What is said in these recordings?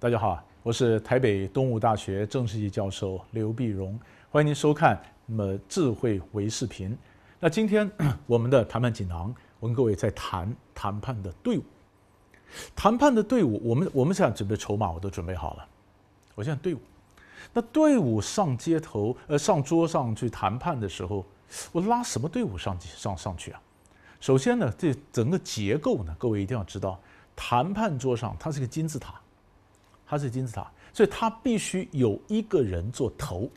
大家好，我是台北东吴大学政治系教授刘碧荣，欢迎您收看那么智慧微视频。那今天我们的谈判锦囊，我跟各位在谈谈判的队伍。谈判的队伍，我们我们想准备筹码，我都准备好了。我在队伍，那队伍上街头呃，上桌上去谈判的时候，我拉什么队伍上去上上去啊？首先呢，这整个结构呢，各位一定要知道，谈判桌上它是个金字塔。它是金字塔，所以它必须有一个人做头，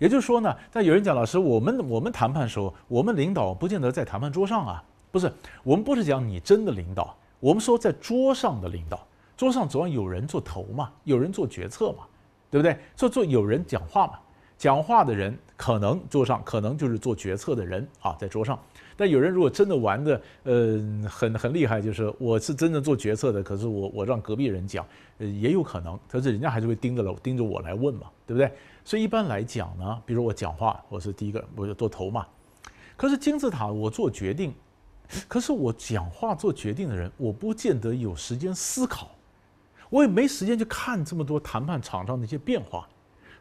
也就是说呢，在有人讲老师，我们我们谈判时候，我们领导不见得在谈判桌上啊，不是，我们不是讲你真的领导，我们说在桌上的领导，桌上总要有人做头嘛，有人做决策嘛，对不对？做做有人讲话嘛，讲话的人。可能桌上可能就是做决策的人啊，在桌上。但有人如果真的玩的，呃，很很厉害，就是我是真的做决策的。可是我我让隔壁人讲，呃，也有可能，可是人家还是会盯着了盯着我来问嘛，对不对？所以一般来讲呢，比如我讲话，我是第一个，我就做投嘛。可是金字塔我做决定，可是我讲话做决定的人，我不见得有时间思考，我也没时间去看这么多谈判场上的一些变化。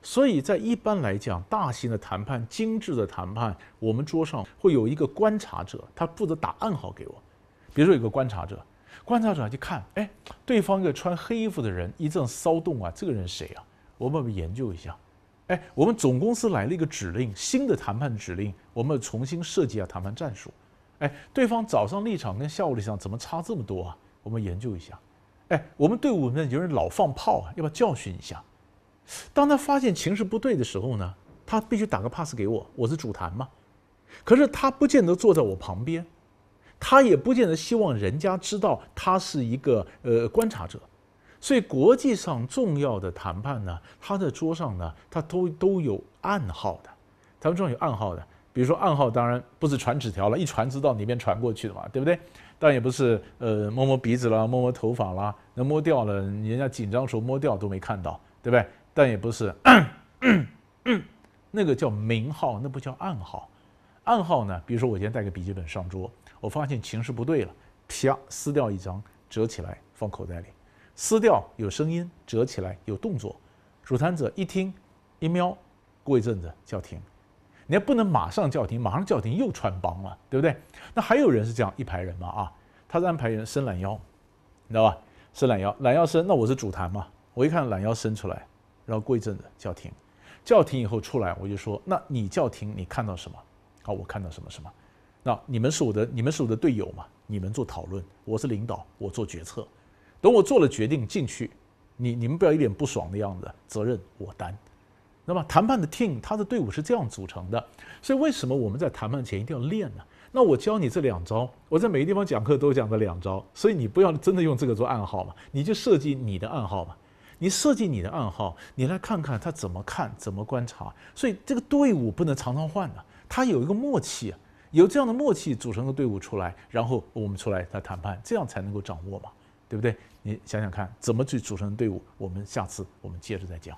所以在一般来讲，大型的谈判、精致的谈判，我们桌上会有一个观察者，他负责打暗号给我。比如说有个观察者，观察者就看，哎，对方一个穿黑衣服的人一阵骚动啊，这个人谁啊？我们研究一下。哎，我们总公司来了一个指令，新的谈判指令，我们重新设计一下谈判战术。哎，对方早上立场跟下午立场怎么差这么多啊？我们研究一下。哎，我们队伍里面有人老放炮啊，要不要教训一下？当他发现情势不对的时候呢，他必须打个 pass 给我，我是主谈嘛。可是他不见得坐在我旁边，他也不见得希望人家知道他是一个呃观察者。所以国际上重要的谈判呢，他的桌上呢，他都都有暗号的，他们这上有暗号的。比如说暗号，当然不是传纸条了，一传知道哪边传过去的嘛，对不对？但也不是呃摸摸鼻子啦，摸摸头发啦，那摸掉了，人家紧张时候摸掉都没看到，对不对？但也不是，那个叫明号，那不叫暗号。暗号呢？比如说，我今天带个笔记本上桌，我发现情势不对了，啪撕掉一张，折起来放口袋里。撕掉有声音，折起来有动作。主谈者一听一瞄，过一阵子叫停。你还不能马上叫停，马上叫停又穿帮了，对不对？那还有人是这样一排人嘛？啊，他是安排人伸懒腰，你知道吧？伸懒腰，懒腰伸，那我是主谈嘛？我一看懒腰伸出来。然后过一阵子叫停，叫停以后出来，我就说：那你叫停，你看到什么？好，我看到什么什么？那你们是我的，你们是我的队友嘛？你们做讨论，我是领导，我做决策。等我做了决定进去，你你们不要一脸不爽的样子，责任我担。那么谈判的 team 他的队伍是这样组成的，所以为什么我们在谈判前一定要练呢？那我教你这两招，我在每个地方讲课都讲的两招，所以你不要真的用这个做暗号嘛，你就设计你的暗号嘛。你设计你的暗号，你来看看他怎么看，怎么观察。所以这个队伍不能常常换的，他有一个默契啊，有这样的默契组成的队伍出来，然后我们出来来谈判，这样才能够掌握嘛，对不对？你想想看，怎么去组成队伍？我们下次我们接着再讲。